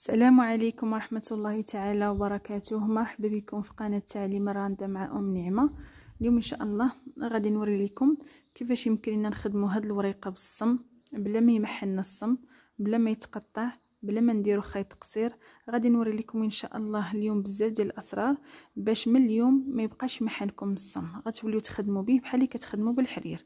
السلام عليكم ورحمة الله تعالى وبركاته مرحبا بكم في قناة تعليم راندا مع أم نعمة اليوم إن شاء الله غادي نوري لكم كيفاش يمكن لنا نخدموا هاد الوريقة بالصم بلا ما يمحلنا الصم بلا ما يتقطع بلا ما نديرو خيط قصير غادي نوري لكم ان شاء الله اليوم بزاف ديال الاسرار باش من اليوم ما يبقاش محلكم الصم غتوليو تخدموا به بحال اللي كتخدموا بالحرير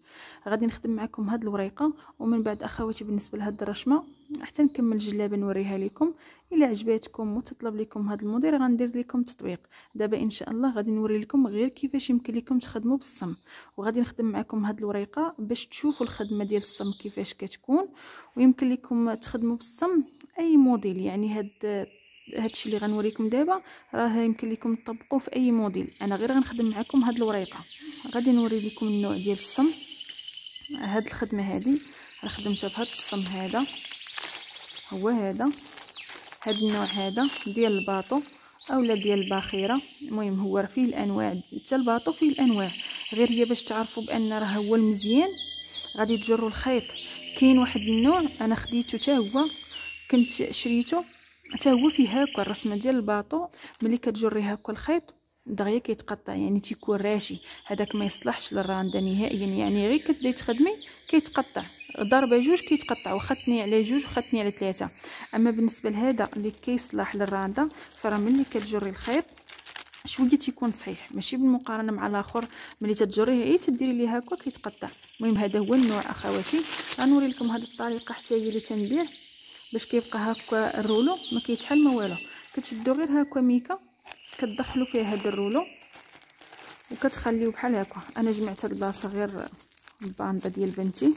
غادي نخدم معكم هاد الوريقه ومن بعد اخواتي بالنسبه لهاد الرشمه حتى نكمل الجلابه نوريها لكم الا عجباتكم وتطلب لكم هاد الموديل غندير لكم تطبيق دابا ان شاء الله غادي نوري لكم غير كيفاش يمكن لكم تخدموا بالصم وغادي نخدم معكم هاد الوريقه باش تشوفوا الخدمه ديال الصم كيفاش كتكون ويمكن لكم تخدموا بالصم اي موديل يعني هاد هادشي اللي غنوريكم دابا راه يمكن لكم تطبقوه في اي موديل انا غير غنخدم معكم هاد الوريقه غادي نوري لكم النوع ديال الصم هاد الخدمه هادي راه خدمتها بهاد الصم هذا هو هذا هاد النوع هذا ديال الباطو اولا ديال الباخره المهم هو راه فيه الانواع حتى الباطو فيه الانواع غير هي باش تعرفوا بان راه هو المزيان غادي تجروا الخيط كاين واحد النوع انا خديته حتى هو كنت شريته حتى هو فيه هكا الرسمه ديال الباطو ملي كتجري هكا الخيط دغيا كيتقطع يعني تيكون راشي هذاك ما يصلحش للراندا نهائيا يعني غير كتبداي تخدمي كيتقطع ضربه جوج كيتقطع واخا تني على جوج واخا تني على ثلاثه اما بالنسبه لهذا اللي كيصلح للراندا فراه ملي كتجري الخيط شويه تيكون صحيح ماشي بالمقارنه مع الاخر ملي تتجريه اي تديري ليه هكا كيتقطع المهم هذا هو النوع اخواتي غنوري لكم هذه الطريقه حتى هي اللي تنبيع باش كيبقى هكا الرولو ما كيتحل ما والو كتشدو غير هكا ميكا كتدخلو فيه هذا الرولو وكتخليو بحال هكا انا جمعت هاد البلاصه غير الباندا ديال بنتي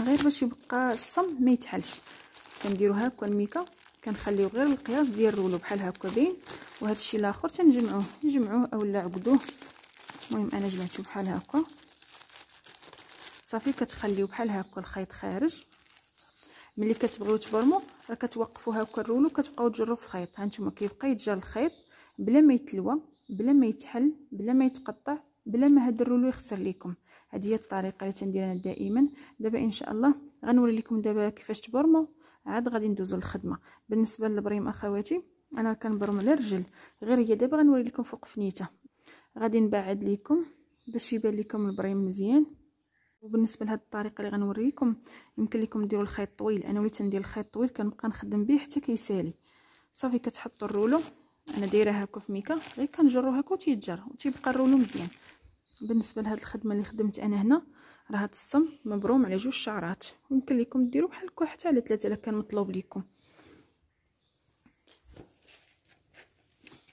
غير باش يبقى الصم ما يتحلش كنديرو هكا الميكا كنخليو غير القياس ديال الرولو بحال هكا بين وهذا الشيء الاخر تنجمعوه نجمعوه اولا عقدوه المهم انا جمعته بحال هكا صافي كتخليو بحال هكا الخيط خارج ملي كتبغيو تبرمو راه كتوقفوا هكا الرولو كتبقاو تجرو في الخيط هانتوما كيبقى يتجر الخيط بلا ما يتلوى بلا ما يتحل بلا ما يتقطع بلا ما هاد الرولو يخسر لكم هذه هي الطريقه اللي تندير انا دائما دابا ان شاء الله غنوري لكم دابا كيفاش تبرمو عاد غادي ندوزو للخدمه بالنسبه للبريم اخواتي انا كنبرم على الرجل غير هي دابا غنوري لكم فوق فنيته غادي نبعد لكم باش يبان لكم البريم مزيان وبالنسبه لهاد الطريقه اللي غنوريكم يمكن لكم ديروا الخيط طويل انا وليت ندير الخيط طويل كنبقى نخدم به حتى كيسالي صافي كتحطوا الرولو انا دايره هكا في ميكا غير كنجرو هكا وتيتجر وتيبقى الرولو مزيان بالنسبه لهاد الخدمه اللي خدمت انا هنا راه هاد الصم مبروم على جوج شعرات يمكن لكم ديروا بحال هكا حتى على ثلاثه الا كان مطلوب لكم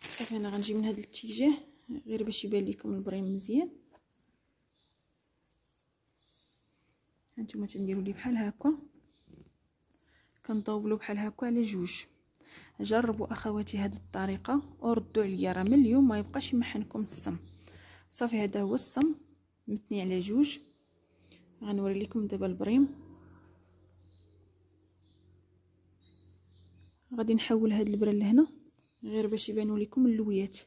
صافي انا غنجي من هاد الاتجاه غير باش يبان لكم البريم مزيان هانتوما تنديروا ليه بحال هكا كنطوبلو بحال هكا على جوج جربوا اخواتي هذه الطريقه وردوا عليا راه من اليوم ما يبقاش يمحنكم السم صافي هذا هو السم متني على جوج غنوري لكم دابا البريم غادي نحول هاد البره لهنا غير باش يبانوا لكم اللويات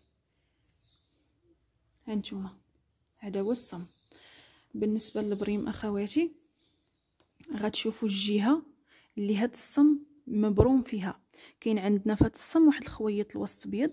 هانتوما هذا هو السم بالنسبه للبريم اخواتي غتشوفوا الجهه اللي هاد الصم مبروم فيها كاين عندنا فهاد الصم واحد الخويط الوسط ابيض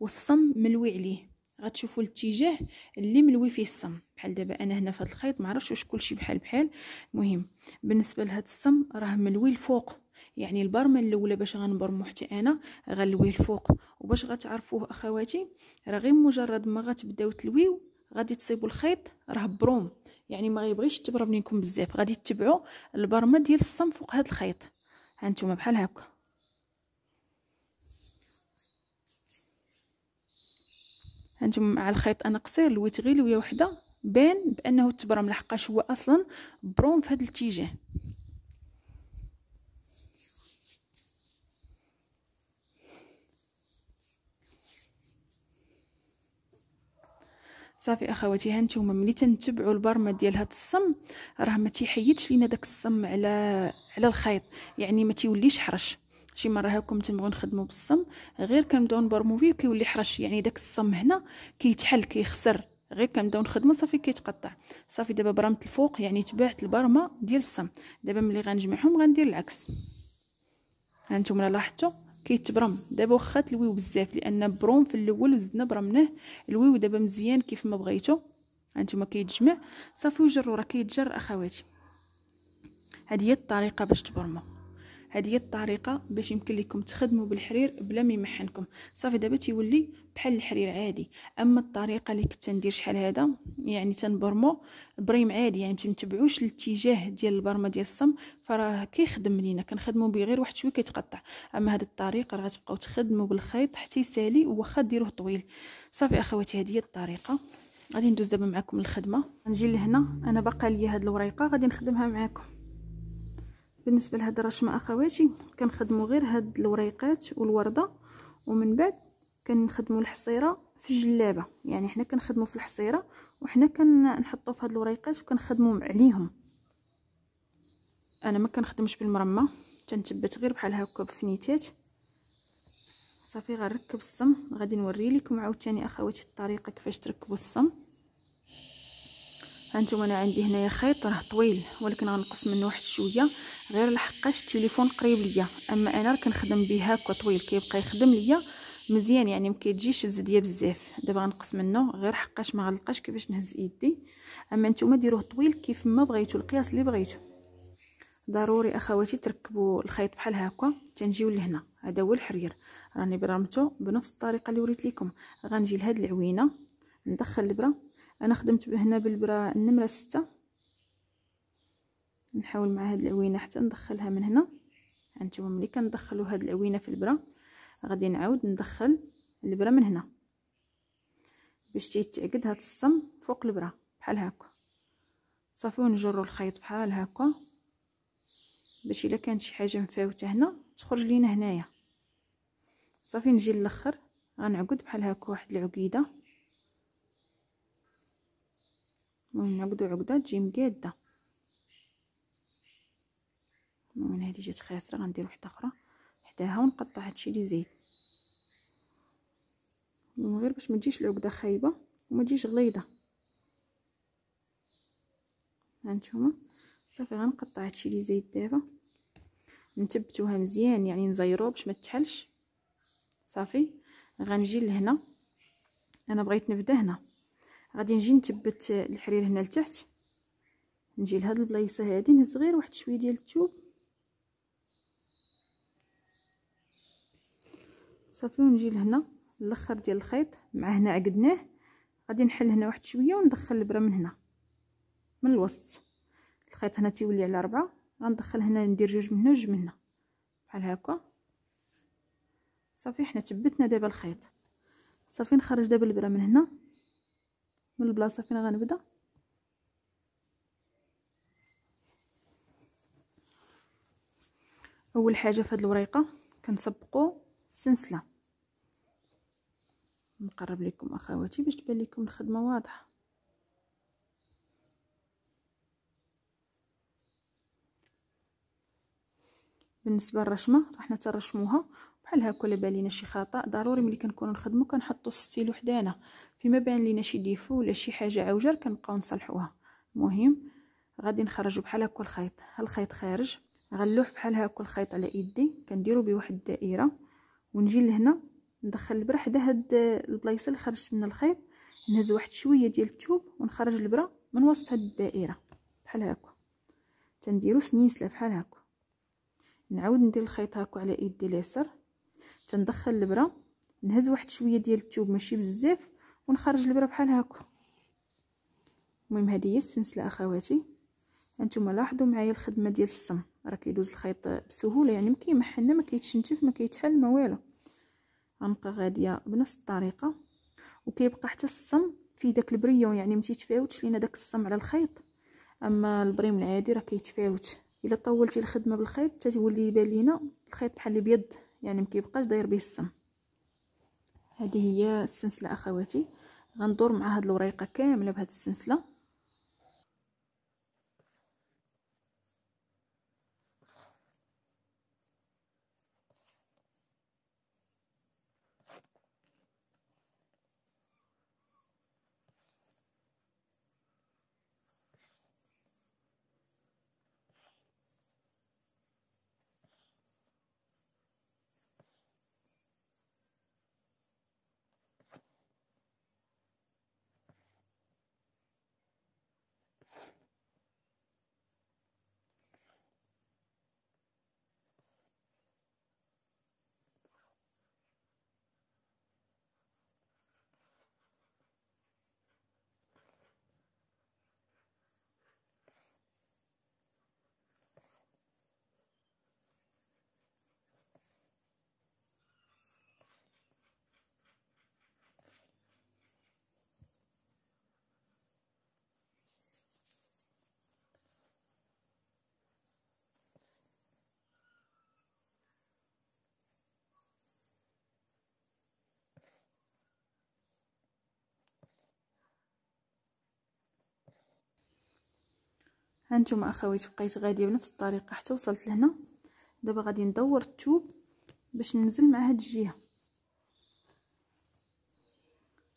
والصم ملوي عليه غتشوفوا الاتجاه اللي ملوي فيه الصم بحال دابا انا هنا في الخيط ما عرفتش واش كلشي بحال بحال المهم بالنسبه لهاد الصم راه ملوي الفوق يعني البرمه الاولى باش غنبرمو حتى انا غنلويه الفوق وباش غتعرفوه اخواتي راه غير مجرد ما غتبداو تلويو غادي تصيبوا الخيط راه بروم يعني ما غيبغيش تبرم لكم بزاف غادي تتبعوا البرمه ديال الصم فوق هذا الخيط هانتوما بحال هكا هانتوما مع الخيط انا قصير لويت غير لويه وحده بان بانه تبرم لحقاش هو اصلا بروم في هذا الاتجاه صافي اخواتي ها نتوما ملي تنتبعوا البرمه ديال هاد الصم راه ما تيحيدش لينا داك الصم على على الخيط يعني ما تيوليش حرش شي مره هاكم تنبغيو نخدموا بالصم غير كنبداو نبرمو فيه كيولي حرش يعني داك الصم هنا كيتحل كيخسر غير كنبداو نخدمو صافي كيتقطع صافي دابا برمت الفوق يعني تبعت البرمه ديال الصم دابا ملي غنجمعهم غندير العكس هانتوما لاحظتوا كيتبرم دابا واخا تلويو بزاف لان بروم في الاول وزدنا برمناه الويو دابا مزيان كيف ما بغيتو هانتوما كيتجمع صافي وجرو راه كيتجر اخواتي هذه هي الطريقه باش تبرمو هذه هي الطريقه باش يمكن لكم تخدموا بالحرير بلا ما يمحنكم صافي دابا تيولي بحال الحرير عادي اما الطريقه اللي كنت ندير شحال هذا يعني تنبرمو بريم عادي يعني ما الاتجاه ديال البرمه ديال الصم فراه كيخدم لينا كنخدمو به غير واحد شويه كيتقطع اما هذه الطريقه راه غتبقاو تخدموا بالخيط حتى يسالي واخا ديروه طويل صافي اخواتي هذه هي الطريقه غادي ندوز دابا معكم الخدمه نجي لهنا انا باقا ليا هاد الوريقه غادي نخدمها معكم بالنسبه لهاد الرشمه اخواتي كنخدموا غير هاد الوريقات والورده ومن بعد كنخدموا الحصيره في الجلابه يعني حنا كنخدموا في الحصيره وحنا كنحطوا في هاد الوريقات وكنخدموا عليهم انا ما كنخدمش بالمرمى تنثبت غير بحال هكا بفنيتات صافي غنركب الصم غادي نوري لكم عاوتاني اخواتي الطريقه كيفاش تركبوا الصم هانتوما انا عندي هنايا خيط راه طويل ولكن غنقص منه واحد شويه غير لحقاش التليفون قريب ليا اما انا كنخدم به هكا طويل كيبقى يخدم ليا مزيان يعني ما كتجيش الزديه بزاف دابا غنقص منه غير حقاش ما غنلقاش كيفاش نهز ايدي اما نتوما ديروه طويل كيف ما بغيتو القياس اللي بغيتو ضروري اخواتي تركبوا الخيط بحال هكا تنجيو لهنا هذا هو الحرير راني برمته بنفس الطريقه اللي وريت لكم غنجي لهاد العوينه ندخل الابره انا خدمت هنا بالبرا النمره ستة نحاول مع هاد العوينه حتى ندخلها من هنا هانتوما ملي كندخلوا هاد العوينه في البرا غادي نعاود ندخل البرا من هنا باش تيتعقد هاد الصم فوق البرا بحال هكا صافي ونجروا الخيط بحال هكا باش الا كانت شي حاجه مفاوته هنا تخرج لينا هنايا صافي نجي للاخر غنعقد بحال هكا واحد العقيده نعبدو عقدة تجي مقادة من هادي جات خاسرة غندير وحدة أخرى حداها ونقطع هادشي لي زيت من غير باش متجيش العقدة خايبة وما تجيش غليظة هانتوما صافي غنقطع هادشي لي زيت دابا نثبتوها مزيان يعني نزيرو باش ما تحلش صافي غنجي لهنا انا بغيت نبدا هنا غادي نجي نثبت الحرير هنا لتحت نجي لهاد البلايصه هادي نهز غير واحد شويه ديال الثوب صافي ونجي لهنا الاخر ديال الخيط مع هنا عقدناه غادي نحل هنا واحد شويه وندخل البره من هنا من الوسط الخيط هنا تيولي على ربعة غندخل هنا ندير جوج من هنا وجوج من هنا بحال هكا صافي حنا ثبتنا دابا الخيط صافي نخرج دابا البره من هنا من البلاصه فين غنبدا اول حاجه في هاد الوريقه كنسبقوا السنسله نقرب لكم اخواتي باش تبان لكم الخدمه واضحه بالنسبه للرشمه راح نترشموها بحال هكا بالينا شي خطا ضروري ملي كنكونوا نخدموا كنحطوا الستيلو حدانا فيما بان لينا شي ديفو ولا شي حاجه عوجر كنبقاو نصلحوها المهم غادي نخرجو بحال هكا الخيط الخيط خارج غنلوح بحال هكا الخيط على يدي كنديرو بيه واحد الدائره ونجي لهنا ندخل البره حدا هاد البلايصه اللي خرجت منها الخيط نهز واحد شويه ديال الثوب ونخرج البره من وسط هاد الدائره بحال هكا تنديرو سنيسله بحال هكا نعاود ندير الخيط هكا على يدي اليسار تندخل البره نهز واحد شويه ديال الثوب ماشي بزاف ونخرج البرا بحال هكا المهم هذه هي السلسله اخواتي انتم لاحظوا معايا الخدمه ديال السم راه كيدوز الخيط بسهوله يعني ما كيمحلنا ما كيتشنتف ما كيتحل ما والو غنبقى غاديه بنفس الطريقه وكيبقى حتى السم فيه داك البريون يعني ما تيتفاوتش لينا داك السم على الخيط اما البريم العادي راه كيتفاوت الا طولتي الخدمه بالخيط تتولي يبان لينا الخيط بحال البيض يعني ما كيبقاش داير به السم هذه هي السلسله اخواتي غندور مع هاد الوريقه كامله بهاد السلسله هانتوما اخواتي بقيت غاديه بنفس الطريقه حتى وصلت لهنا دابا غادي ندور الثوب باش ننزل مع هاد الجهه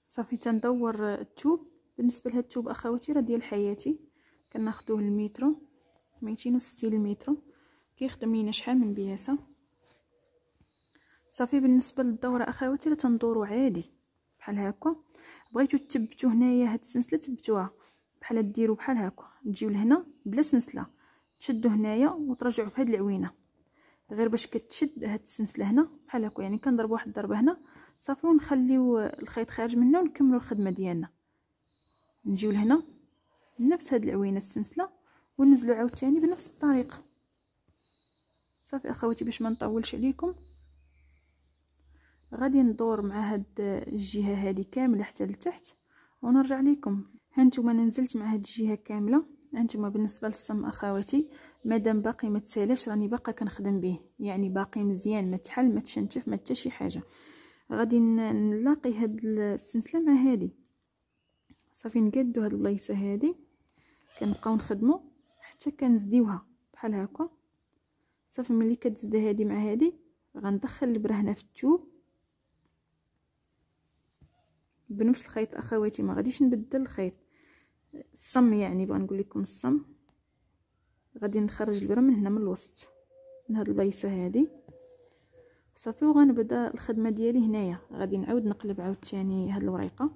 صافي تندور الثوب بالنسبه لهاد الثوب اخواتي راه ديال حياتي كناخذوه للمترو 260 المترو كيخدم لينا شحال من بياسه صافي بالنسبه للدوره اخواتي راه تندورو عادي بحال هكا بغيتو تثبتو هنايا هاد السلسله تثبتوها بحال ديرو بحال هكا نجيو لهنا بلا سنسله تشدوا هنايا وترجعوا في هاد العوينه غير باش كتشد هاد السنسله هنا بحال هكا يعني كنضرب واحد الضربه هنا صافي ونخليو الخيط خارج منه ونكملو الخدمه ديالنا نجيو لهنا نفس هاد العوينه السنسله وننزلو عاوتاني بنفس الطريقه صافي اخواتي باش ما نطولش عليكم غادي ندور مع هاد الجهه هادي كامله حتى لتحت ونرجع لكم هانتوما انا نزلت مع هاد الجهه كامله هانتوما بالنسبه للصم اخواتي مادام باقي ما تسالاش راني باقا كنخدم به يعني باقي مزيان ما تحل ما تشنتف ما حتى شي حاجه غادي نلاقي هاد السلسله مع هادي صافي نقادو هاد البلايصه هادي كنبقاو نخدمو حتى كنزديوها بحال هكا صافي ملي كتزد هادي مع هادي غندخل هنا في الثوب بنفس الخيط اخواتي ما غاديش نبدل الخيط الصم يعني بغا نقول لكم الصم غادي نخرج البره من هنا من الوسط من هاد البيصه هادي صافي وغنبدا الخدمه ديالي هنايا غادي نعاود نقلب عاوتاني هاد الوريقه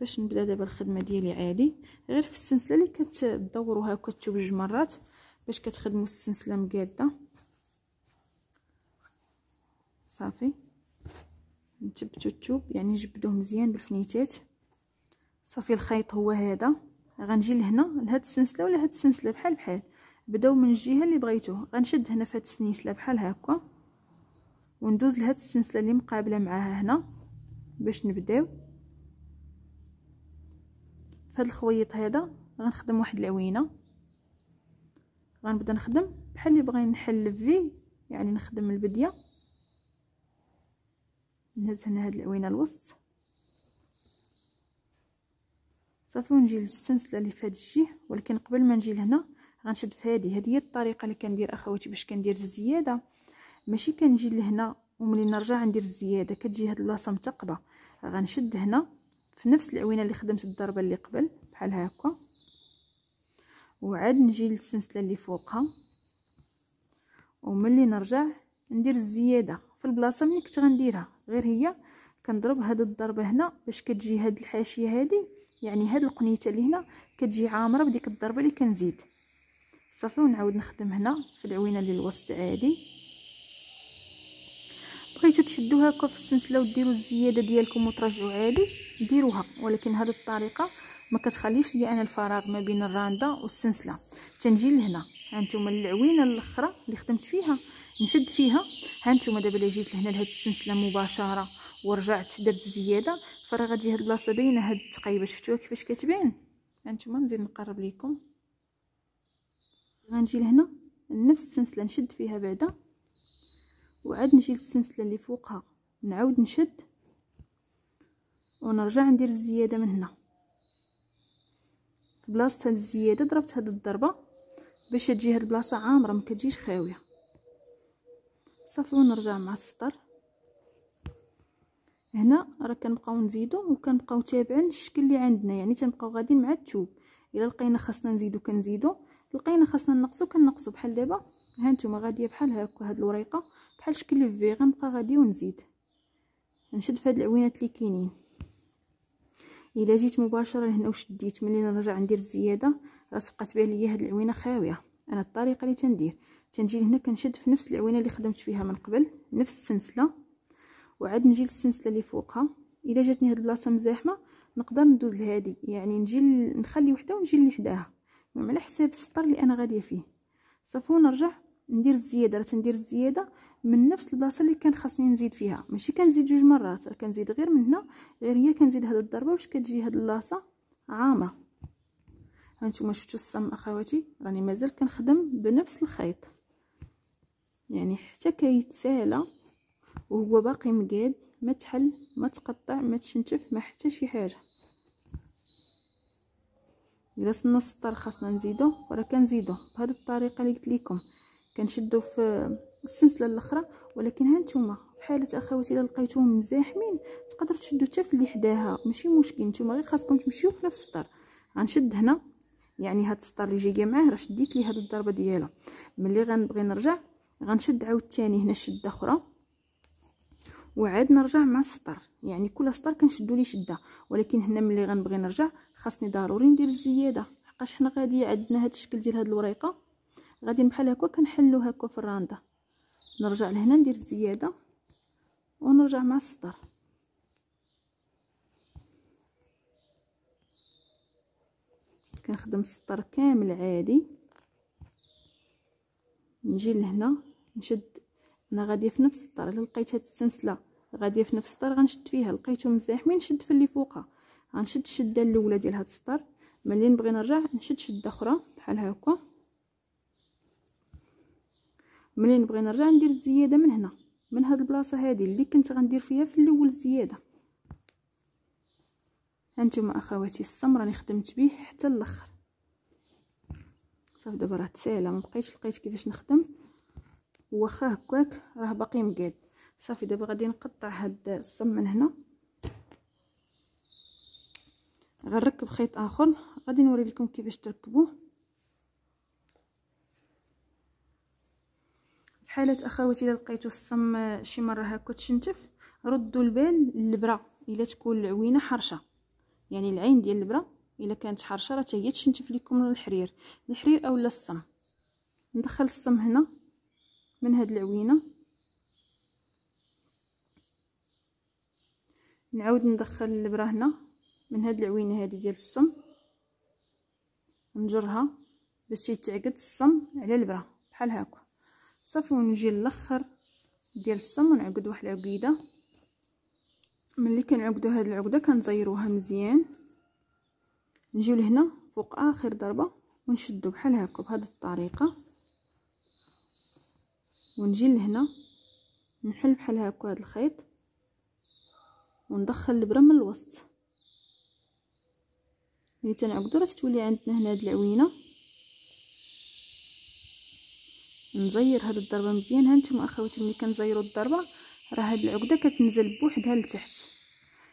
باش نبدا دابا الخدمه ديالي عادي غير في السلسله اللي كتدوروها وكتشوف جوج مرات باش كتخدموا السلسله مقاده صافي نثبتوا الثوب يعني نجبدوه مزيان بالفنيتات صافي الخيط هو هذا غنجي لهنا لهاد السنسله ولا هاد السنسله بحال بحال بداو من الجهه اللي بغيتوه غنشد هنا فهاد السنسله بحال هكا وندوز لهاد السنسله اللي مقابله معاها هنا باش نبداو فهاد الخويط هذا غنخدم واحد العوينه غنبدا نخدم بحال اللي بغينا نحل في يعني نخدم البديه نهز هنا هاد العوينه الوسط صافي ونجي للسلسله اللي في هاد الجهه ولكن قبل ما نجي لهنا غنشد في هادي هادي هي الطريقه اللي كندير اخواتي باش كندير الزياده ماشي كنجي لهنا وملي نرجع ندير الزياده كتجي هاد البلاصه متقبه غنشد هنا في نفس العوينه اللي خدمت الضربه اللي قبل بحال هكا وعاد نجي للسلسله اللي فوقها وملي نرجع ندير الزياده في البلاصه ملي كنت غنديرها غير هي كنضرب هاد الضربه هنا باش كتجي هاد الحاشيه هادي يعني هاد القنيته اللي هنا كتجي عامره بديك الضربه اللي كنزيد صافي ونعاود نخدم هنا في العوينه اللي الوسط عادي بغيتو تشدو هكا في السلسله وديروا الزياده ديالكم وترجعوا عادي ديروها ولكن هاد الطريقه ما كتخليش لي انا الفراغ ما بين الرانده والسلسله تنجي لهنا هانتوما العوينه الاخرى اللي خدمت فيها نشد فيها هانتوما دابا الا جيت لهنا لهاد السلسله مباشره ورجعت درت زياده فراه غادي هاد البلاصه باينه هاد التقيبه شفتوها كيفاش كتبان هانتوما نزيد نقرب ليكم غنجي لهنا نفس السلسله نشد فيها بعدا وعاد نجي للسلسله اللي فوقها نعاود نشد ونرجع ندير الزياده من هنا في بلاصه هاد الزياده ضربت هاد الضربه باش تجي هاد البلاصه عامره ما كتجيش خاويه صافي ونرجع مع السطر هنا راه كنبقاو نزيدو وكنبقاو تابعين الشكل اللي عندنا يعني تنبقاو غاديين مع الثوب الا لقينا خاصنا نزيدو كنزيدو لقينا خاصنا نقصو كنقصو بحال دابا ها نتوما غاديه بحال هكا هاد الوريقه بحال شكل الفي غنبقى غادي ونزيد نشد في هاد العوينات اللي كاينين الا جيت مباشره لهنا وشديت ملي نرجع ندير الزياده راه تبقى تبان ليا هاد العوينه خاويه انا الطريقه اللي تندير تنجي لهنا كنشد في نفس العوينه اللي خدمت فيها من قبل نفس السلسله وعاد نجي للسلسله اللي فوقها الا جاتني هاد البلاصه مزاحمه نقدر ندوز لهادي يعني نجي نخلي وحده ونجي اللي حداها على حساب السطر اللي انا غاديه فيه صافي ونرجع ندير الزياده راه تندير الزياده من نفس البلاصه اللي كان خاصني نزيد فيها ماشي كنزيد جوج مرات راه كنزيد غير من هنا غير هي كنزيد هاد الضربه باش كتجي هاد البلاصه عامره هانتوما شفتوا الصم اخواتي راني مازال كنخدم بنفس الخيط يعني حتى كيتسالى وهو باقي مقاد ما تحل ما تقطع ما تشنتف ما حتى شي حاجه الا صنا السطر خاصنا نزيدو راه كنزيدو بهذه الطريقه اللي قلت لكم كنشدو في السلسله الاخرى ولكن ها نتوما في حاله اخواتي الا لقيتوهم مزاحمين تقدروا تشدو حتى في اللي حداها ماشي مشكل نتوما غير خاصكم تمشيو في نفس السطر غنشد هنا يعني هاد السطر اللي جاي معاه راه شديت ليه هاد الضربه ديالها ملي غنبغي نرجع غنشد عاوتاني هنا شده اخرى وعاد نرجع مع السطر يعني كل سطر كنشدو ليه شده ولكن هنا ملي غنبغي نرجع خاصني ضروري ندير الزياده حقاش حنا غادي عندنا هاد الشكل ديال هاد الوريقه غادي بحال هكا كنحلو هكا في الرانده نرجع لهنا ندير الزياده ونرجع مع السطر كنخدم السطر كامل عادي نجي لهنا نشد انا غاديه في نفس السطر الا لقيت هاد السلسله غاديه في نفس السطر غنشد فيها لقيتو مزاحمين نشد في اللي فوقها غنشد الشده الاولى ديال هاد السطر ملي نبغي نرجع نشد شده اخرى بحال هكا ملي نبغي نرجع ندير الزياده من هنا من هاد البلاصه هادي اللي كنت غندير فيها في الاول الزياده هانتوما اخواتي السم راني خدمت به حتى الاخر صافي دابا راه تساهله مبقيتش لقيت كيفاش نخدم واخا هكاك راه باقي مقاد صافي دابا غادي نقطع هاد الصم من هنا غنركب خيط اخر غادي نوري لكم كيفاش تركبوه في حاله اخواتي الا لقيتو الصم شي مره هكا تشنتف ردوا البال للبره الا تكون العوينه حرشه يعني العين ديال البره الا كانت حرشه راه هي تشنتف لكم الحرير الحرير اولا الصم ندخل الصم هنا من هاد العوينه نعاود ندخل الابره هنا من هاد العوينه هادي ديال السم نجرها باش يتعقد السم على البرا بحال هاكا صافي ونجي للاخر ديال السم ونعقد واحد العقيده ملي كنعقدو هاد العقده كنزيروها مزيان نجيو لهنا فوق اخر ضربه ونشدو بحال هاكا بهاد الطريقه ونجي لهنا نحل بحال هاكا هاد الخيط وندخل البره من الوسط ملي تنعقدو راه تولي عندنا هنا هاد العوينه نزير هاد الضربه مزيان هانتوما اخواتي ملي كنزيرو الضربه راه هاد العقده كتنزل بوحدها لتحت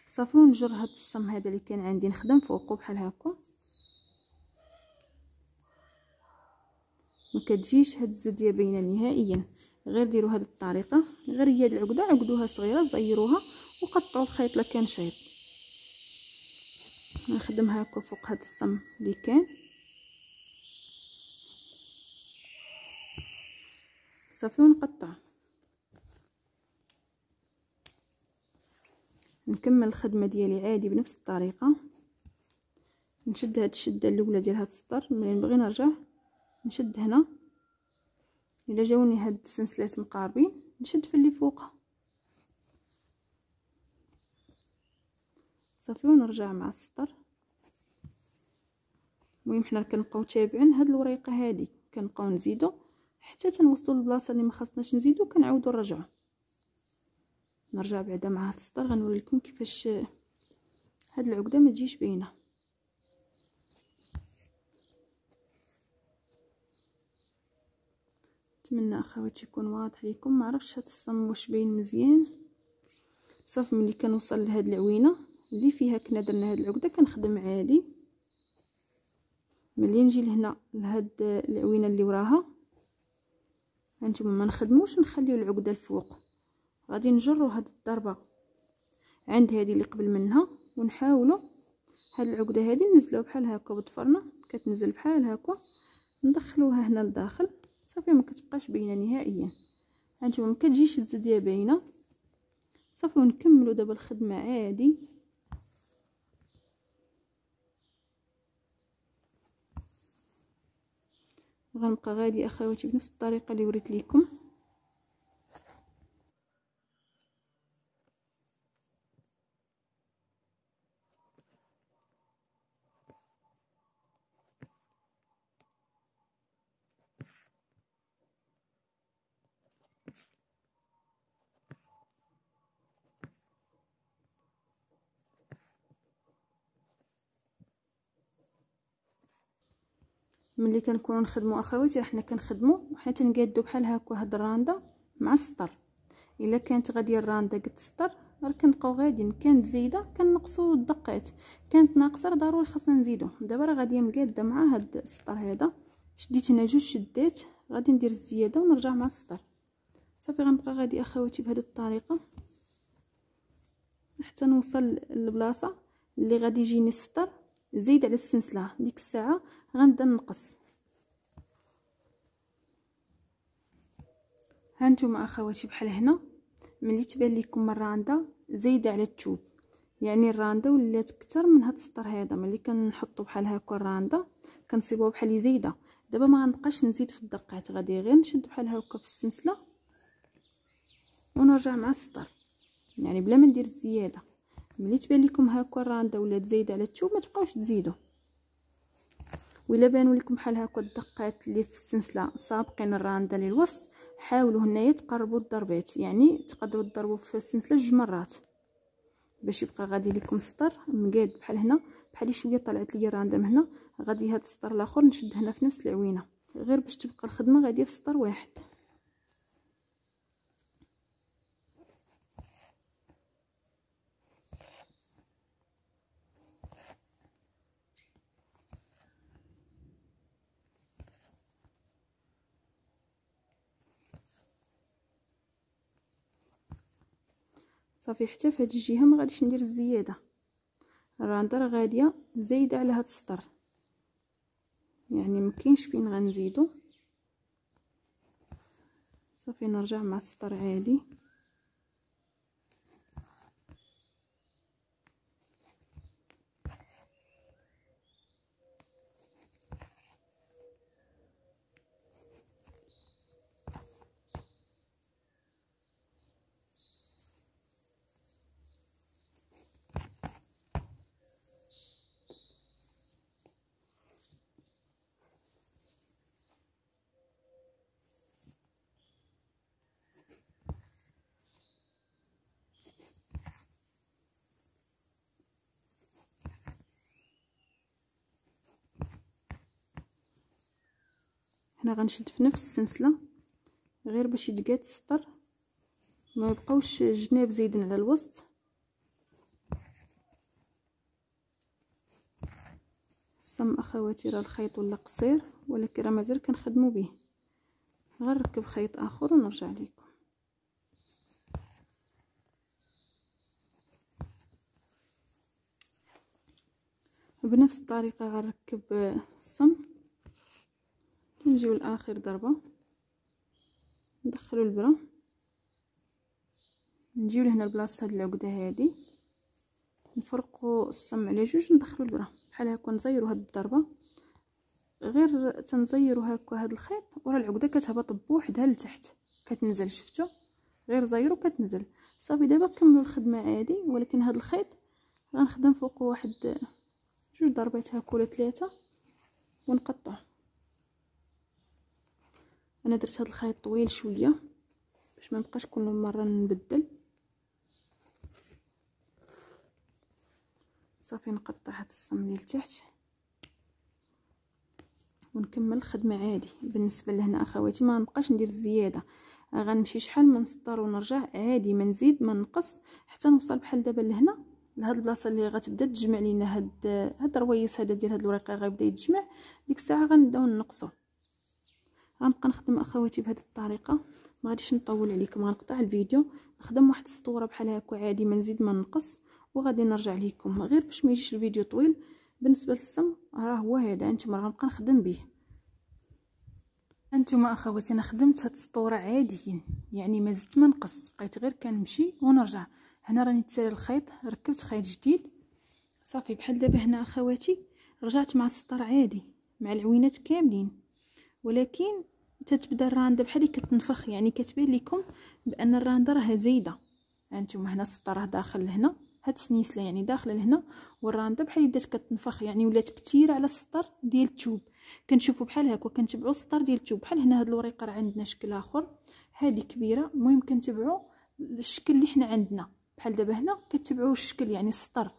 صافي ونجر هاد الصم هذا اللي كان عندي نخدم فوقو بحال هكا ما كتجيش هاد الزديه باينه نهائيا غير ديروا هاد الطريقه غير هي العقده عقدوها صغيره زيروها وقطعوا الخيط لكان شيط نخدمها هكا فوق هاد السم اللي كان صافي ونقطع نكمل الخدمه ديالي عادي بنفس الطريقه نشد هاد الشده الاولى ديال هاد السطر ملي نبغي نرجع نشد هنا الا جاوني هاد السنسلات مقاربين نشد في اللي فوقها صافي ونرجع مع السطر المهم حنا كنبقاو تابعين هاد الوريقه هادي كنبقاو نزيدو حتى تنوصلوا للبلاصه اللي ما خصناش نزيدو كنعاودو نرجعو نرجع بعدا مع هاد السطر غنوري لكم كيفاش هاد العقده ما تجيش باينه نتمنى اخواتي يكون واضح لكم ما عرفتش هاد الصم واش باين مزيان صافي ملي كنوصل لهاد العوينه اللي فيها كنا درنا هاد العقده كنخدم عادي ملي نجي لهنا لهاد العوينه اللي وراها هانتوما ما نخدموش نخليو العقده الفوق غادي نجرو هاد الضربه عند هادي اللي قبل منها ونحاولوا هاد العقده هادي ننزلوها بحال هكا وضفرنا كتنزل بحال هكا ندخلوها هنا لداخل صافي ما كتبقاش باينه نهائيا هانتوما ما كتجيش الزديه باينه صافي ونكملوا دابا الخدمه عادي غنبقى غادي اخواتي بنفس الطريقه اللي وريت لكم ملي كنكونوا نخدموا اخواتي حنا كنخدموا وحنا تنقادو بحال هكا هاد الراندا مع السطر الا كانت غادي الراندا قد السطر راه كنبقاو غاديين كانت زايده كنقصوا الدقات كانت ناقصه راه ضروري خاصنا نزيدو دابا راه غادي مقاده مع هاد السطر هذا شديت هنا جوج شدات غادي ندير الزياده ونرجع مع السطر صافي غنبقى غادي اخواتي بهذه الطريقه حتى نوصل للبلاصه اللي غادي يجيني السطر زيد على السلسله ديك الساعه غنبدا نقص هانتوما اخواتي بحال هنا ملي تبان لكم الراندا زايده على التوب يعني الراندا ولات اكثر من هاد السطر هذا ملي كنحطو بحال هكا الراندا كنصيبوها بحال زايده دابا ما غنبقاش نزيد في الدقات غادي غير نشد بحال هكا في السلسله ونرجع مع السطر يعني بلا ما ندير الزياده ملي تبان لكم هكا الراندا ولات زايده على التوب ما تبقاوش تزيدوا وإلا بانوا لكم بحال هكا الدقات اللي في السلسله السابقين الرانده للوسط حاولوا هنايا تقربوا الضربات يعني تقدروا تضربوا في السلسله جوج مرات باش يبقى غادي لكم سطر مقاد بحال هنا بحال شويه طلعت لي الرانده من هنا غادي هاد السطر الاخر نشد هنا في نفس العوينه غير باش تبقى الخدمه غاديه في سطر واحد صافي حتى في هذه الجهه ما غاديش ندير الزياده راه غاديه زايده على هذا السطر يعني ما كاينش فين غنزيدو صافي نرجع مع السطر عادي هنا غنشد في نفس السلسله غير باش يتقاد السطر ما يبقاوش الجناب زايدين على الوسط سم اخواتي راه الخيط ولا قصير ولكن راه مازال كنخدموا به غنركب خيط اخر ونرجع لكم بنفس الطريقه غنركب الصمت نجيو لاخر ضربه ندخلو البره نجيو لهنا لبلاصه هاد العقده هادي نفرقو السم على جوج ندخلو البره بحال هكا نزيرو هاد الضربه غير تنزيرو هكا هاد الخيط ورا العقده كتهبط بوحدها لتحت كتنزل شفتو غير زيرو كتنزل صافي دابا كملو الخدمه عادي ولكن هاد الخيط غنخدم فوقو واحد جوج ضربات هكا ولا ثلاثه ونقطعه انا درت هذا الخيط طويل شويه باش ما نبقاش كل مره نبدل صافي نقطع هاد الصمني لتحت ونكمل الخدمه عادي بالنسبه لهنا اخواتي ما نبقاش ندير الزياده غنمشي شحال من سطر ونرجع عادي ما نزيد ما نقص حتى نوصل بحال دابا لهنا لهاد البلاصه اللي غتبدا تجمع لينا هاد هاد الرويس هذا ديال هاد الوريقه غيبدا يتجمع ديك الساعه غنبداو نقصو غنبقى نخدم اخواتي بهذه الطريقه ما غاديش نطول عليكم غنقطع الفيديو نخدم واحد السطوره بحال هكا عادي ما نزيد ما نقص وغادي نرجع ليكم غير باش ما يجيش الفيديو طويل بالنسبه للسم راه هو هذا انتما غنبقى نخدم به انتما اخواتي انا خدمت هاد السطوره عاديين يعني ما زدت ما نقص بقيت غير كنمشي ونرجع هنا راني تسالي الخيط ركبت خيط جديد صافي بحال دابا هنا اخواتي رجعت مع السطر عادي مع العوينات كاملين ولكن تتبدا الراند بحال كتنفخ يعني كتبان لكم بان الراند راه زايده هانتوما هنا السطر راه داخل لهنا هاد السنيسله يعني داخله لهنا والراند بحال بدات كتنفخ يعني ولات كثيره على السطر ديال التوب كنشوفوا بحال هكا كنتبعوا السطر ديال التوب بحال هنا هاد الوريقه راه عندنا شكل اخر هادي كبيره المهم كنتبعوا الشكل اللي حنا عندنا بحال دابا هنا كتبعوا الشكل يعني السطر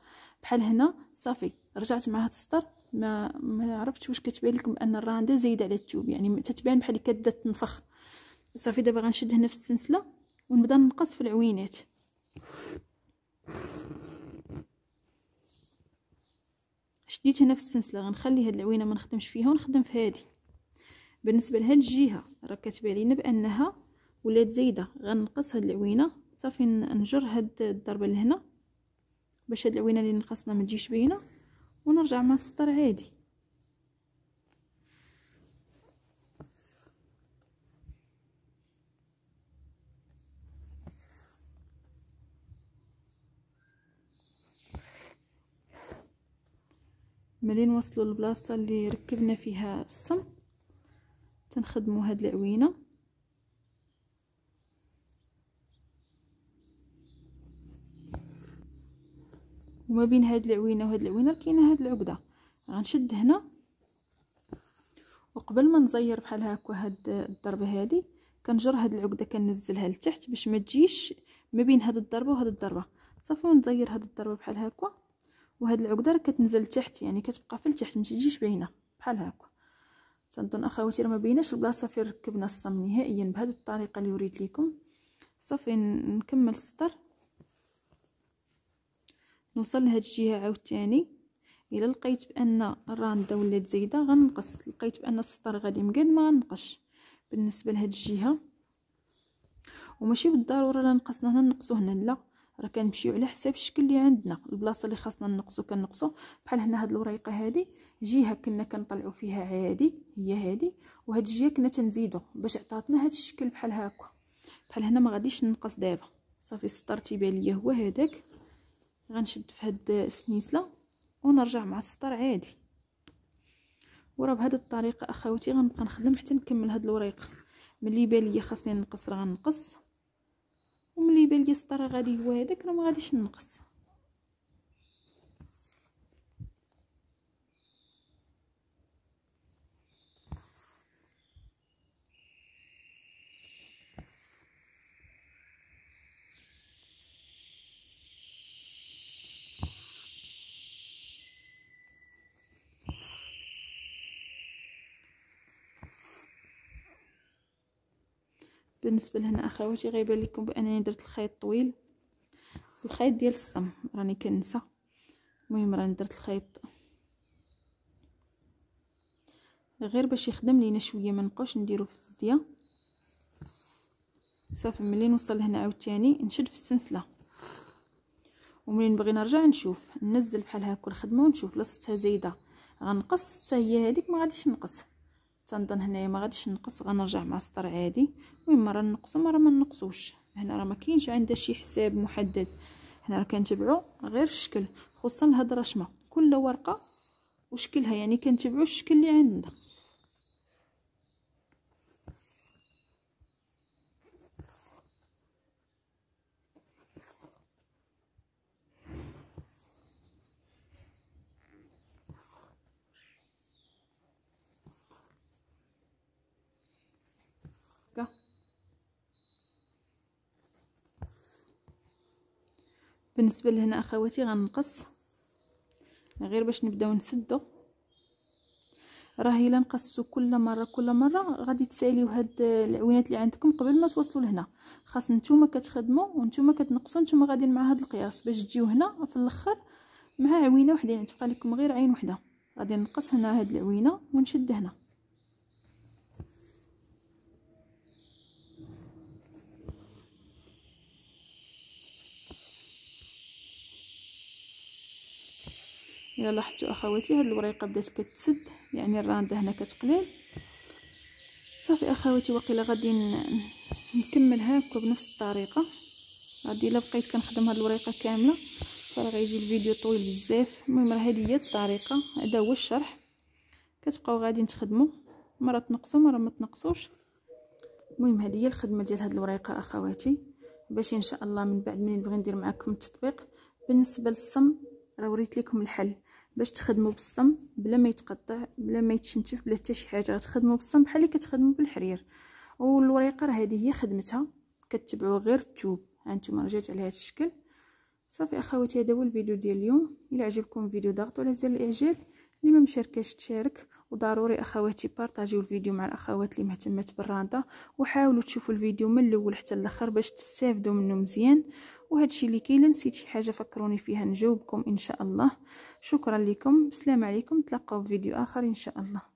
بحال هنا صافي رجعت مع هاد السطر ما ما عرفتش واش كتبان لكم ان الرانده زايده على الثوب يعني تتبان بحال كدا تنفخ صافي دابا غنشد هنا في السلسله ونبدا ننقص في العوينات شديت هنا في السلسله غنخلي هاد العوينه ما نخدمش فيها ونخدم في هادي بالنسبه لهاد الجهه راه كتبان لينا بانها ولات زايده غنقص هاد العوينه صافي نجر هاد الضربه لهنا باش هاد العوينه اللي نقصنا ما تجيش باينه ونرجع مع السطر عادي ملي نوصلوا للبلاصه اللي ركبنا فيها الصم تنخدموا هاد العوينه وما بين هاد العوينه وهاد العوينه كاينه هاد العقده غنشد هنا وقبل ما نزير بحال هكا هاد الضربه هادي كنجر هاد العقده كنزلها لتحت باش ما تجيش ما بين هاد الضربه وهاد الضربه صافي ونزير هاد الضربه بحال هكا وهاد العقده راه كتنزل لتحت يعني كتبقى في لتحت ما تجيش باينه بحال هكا تنظن اخواتي راه ما بيناش البلاصه فين ركبنا الصم نهائيا بهذه الطريقه اللي وريت لكم صافي نكمل السطر نوصل لهاد الجهه عاوتاني الا لقيت بان الرانده ولات زايده غنقص لقيت بان السطر غادي مقاد ما غنقصش بالنسبه لهاد الجهه وماشي بالضروره لا نقصنا هنا نقصو هنا لا راه كنمشيو على حساب الشكل اللي عندنا البلاصه اللي خاصنا نقصو كنقصو بحال هنا هاد الوريقه هادي جهه كنا كنطلعو فيها عادي هي هادي وهاد الجهه كنا تنزيدو باش عطاتنا هاد الشكل بحال هكا بحال هنا ما غاديش ننقص دابا صافي السطر تيبان ليا هو هذاك غنشد في هاد السنيسله ونرجع مع السطر عادي ورا بهاد الطريقه اخواتي غنبقى نخدم حتى نكمل هاد الوريق ملي يبان ليا خاصني نقص راه غنقص وملي يبان ليا السطر غادي هو هذاك راه ما غاديش ننقص بالنسبه لهنا اخواتي غيبان لكم بانني درت الخيط طويل الخيط ديال الصم راني كنسى المهم راني درت الخيط غير باش يخدم لينا شويه ما نبقاوش نديرو في الزديه صافي ملي نوصل لهنا عاوتاني نشد في السلسله وملي نبغي نرجع نشوف ننزل بحال هكا الخدمه ونشوف لا زايده غنقص حتى هي هذيك ما غاديش نقص تنظن هنايا ما غاديش نقص غنرجع مع السطر عادي المهم مره نقصو مره ما نقصوش هنا راه ما كاينش عندها شي حساب محدد هنا راه كنتبعو غير الشكل خصوصا هاد الرشمه كل ورقه وشكلها يعني كنتبعو الشكل اللي عندنا بالنسبه لهنا اخواتي غنقص غير باش نبداو نسدو راه الا نقصتو كل مره كل مره غادي تساليو هاد العوينات اللي عندكم قبل ما توصلوا لهنا خاص نتوما كتخدموا وانتوما كتنقصوا نتوما غاديين مع هاد القياس باش تجيو هنا في الاخر مع عوينه وحده يعني تبقى لكم غير عين وحده غادي نقص هنا هاد العوينه ونشد هنا الا لاحظتوا اخواتي هاد الوريقه بدات كتسد يعني الرانده هنا كتقليل صافي اخواتي وقيله غادي نكمل هكا بنفس الطريقه غادي الا بقيت كنخدم هاد الوريقه كامله فراه غيجي الفيديو طويل بزاف المهم راه هادي هي الطريقه هذا هو الشرح كتبقاو غادي تخدموا مره تنقصوا مره ما تنقصوش المهم هذه هي الخدمه ديال هاد الوريقه اخواتي باش ان شاء الله من بعد منين نبغي ندير معكم التطبيق بالنسبه للصم راه وريت لكم الحل باش تخدموا بالصم بلا ما يتقطع بلا ما يتشنتف بلا حتى شي حاجه غتخدموا بالصم بحال اللي كتخدموا بالحرير والوريقه راه هذه هي خدمتها كتبعوا غير الثوب هانتوما رجعت على هذا الشكل صافي اخواتي هذا هو الفيديو ديال اليوم الا عجبكم الفيديو ضغطوا على زر الاعجاب اللي ما مشاركاش تشارك وضروري اخواتي بارطاجيو الفيديو مع الاخوات اللي مهتمات بالرانطه وحاولوا تشوفوا الفيديو من الاول حتى الاخر باش تستافدوا منه مزيان الشيء اللي كاين نسيت شي حاجه فكروني فيها نجاوبكم ان شاء الله شكرا لكم السلام عليكم تلقاو في فيديو اخر ان شاء الله